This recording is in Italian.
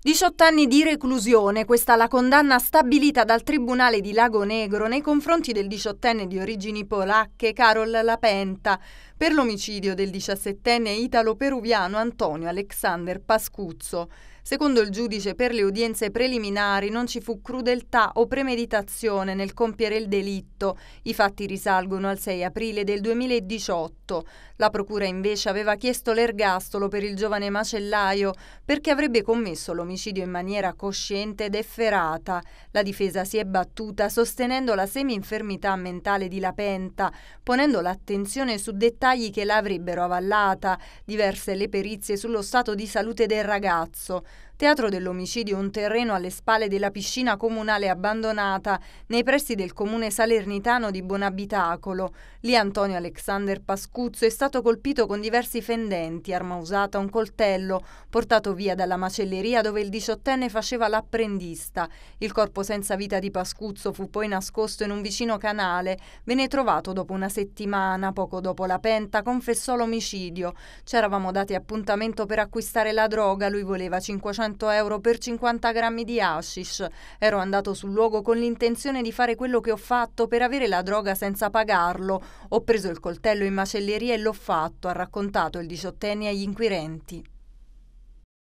18 anni di reclusione, questa la condanna stabilita dal Tribunale di Lago Negro nei confronti del diciottenne di origini polacche Karol Lapenta, per l'omicidio del 17enne italo-peruviano Antonio Alexander Pascuzzo. Secondo il giudice per le udienze preliminari non ci fu crudeltà o premeditazione nel compiere il delitto. I fatti risalgono al 6 aprile del 2018. La procura invece aveva chiesto l'ergastolo per il giovane macellaio perché avrebbe commesso l'omicidio in maniera cosciente ed efferata. La difesa si è battuta sostenendo la semi-infermità mentale di Lapenta, ponendo l'attenzione su dettagli dettagli che l'avrebbero avallata, diverse le perizie sullo stato di salute del ragazzo. Teatro dell'omicidio un terreno alle spalle della piscina comunale abbandonata, nei pressi del comune salernitano di Bonabitacolo. Lì Antonio Alexander Pascuzzo è stato colpito con diversi fendenti, arma usata, un coltello, portato via dalla macelleria dove il diciottenne faceva l'apprendista. Il corpo senza vita di Pascuzzo fu poi nascosto in un vicino canale, venne trovato dopo una settimana, poco dopo la pena violenta, confessò l'omicidio. Ci eravamo dati appuntamento per acquistare la droga, lui voleva 500 euro per 50 grammi di hashish. Ero andato sul luogo con l'intenzione di fare quello che ho fatto per avere la droga senza pagarlo. Ho preso il coltello in macelleria e l'ho fatto, ha raccontato il diciottenne agli inquirenti.